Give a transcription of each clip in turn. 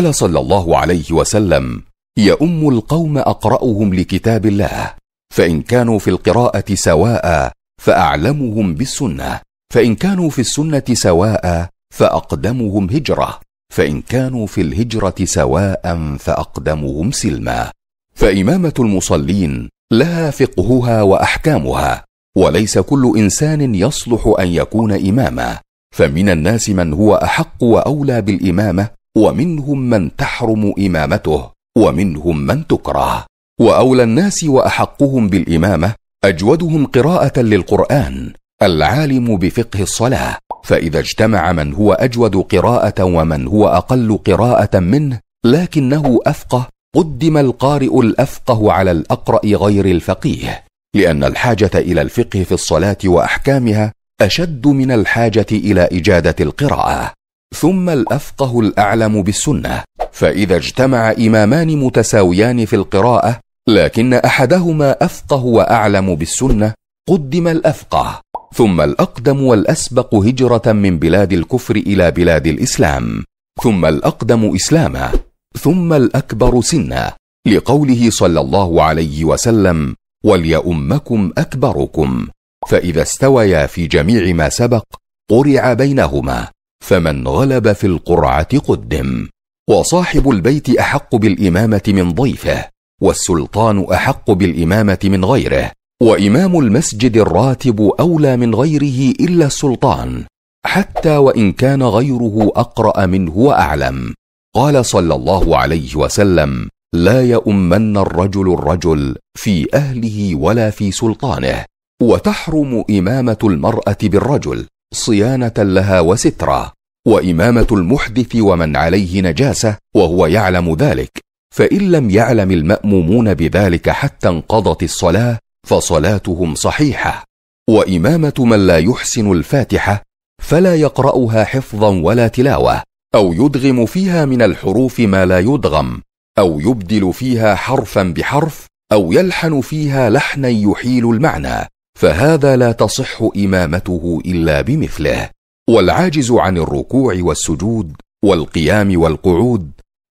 قال صلى الله عليه وسلم يؤم القوم اقراهم لكتاب الله فان كانوا في القراءه سواء فاعلمهم بالسنه فان كانوا في السنه سواء فاقدمهم هجره فان كانوا في الهجره سواء فاقدمهم سلما فامامه المصلين لها فقهها واحكامها وليس كل انسان يصلح ان يكون اماما فمن الناس من هو احق واولى بالامامه ومنهم من تحرم امامته ومنهم من تكره واولى الناس واحقهم بالامامه اجودهم قراءه للقران العالم بفقه الصلاه فاذا اجتمع من هو اجود قراءه ومن هو اقل قراءه منه لكنه افقه قدم القارئ الافقه على الاقرا غير الفقيه لان الحاجه الى الفقه في الصلاه واحكامها اشد من الحاجه الى اجاده القراءه ثم الافقه الاعلم بالسنه فاذا اجتمع امامان متساويان في القراءه لكن احدهما افقه واعلم بالسنه قدم الافقه ثم الاقدم والاسبق هجره من بلاد الكفر الى بلاد الاسلام ثم الاقدم اسلاما ثم الاكبر سنا لقوله صلى الله عليه وسلم وليؤمكم اكبركم فاذا استويا في جميع ما سبق قرع بينهما فمن غلب في القرعه قدم وصاحب البيت احق بالامامه من ضيفه والسلطان احق بالامامه من غيره وامام المسجد الراتب اولى من غيره الا السلطان حتى وان كان غيره اقرا منه واعلم قال صلى الله عليه وسلم لا يؤمن الرجل الرجل في اهله ولا في سلطانه وتحرم امامه المراه بالرجل صيانه لها وستره وامامه المحدث ومن عليه نجاسه وهو يعلم ذلك فان لم يعلم المامومون بذلك حتى انقضت الصلاه فصلاتهم صحيحه وامامه من لا يحسن الفاتحه فلا يقراها حفظا ولا تلاوه او يدغم فيها من الحروف ما لا يدغم او يبدل فيها حرفا بحرف او يلحن فيها لحنا يحيل المعنى فهذا لا تصح امامته الا بمثله والعاجز عن الركوع والسجود والقيام والقعود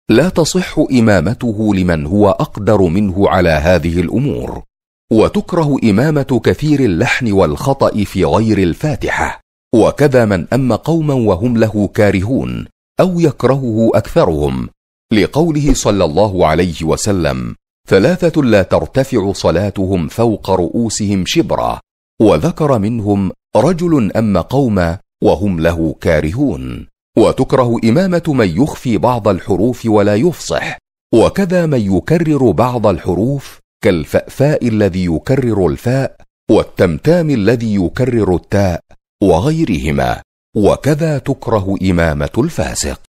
لا تصح امامته لمن هو اقدر منه على هذه الامور وتكره امامه كثير اللحن والخطا في غير الفاتحه وكذا من ام قوما وهم له كارهون او يكرهه اكثرهم لقوله صلى الله عليه وسلم ثلاثه لا ترتفع صلاتهم فوق رؤوسهم شبرا وذكر منهم رجل أم قوما وهم له كارهون وتكره امامه من يخفي بعض الحروف ولا يفصح وكذا من يكرر بعض الحروف كالفافاء الذي يكرر الفاء والتمتام الذي يكرر التاء وغيرهما وكذا تكره امامه الفاسق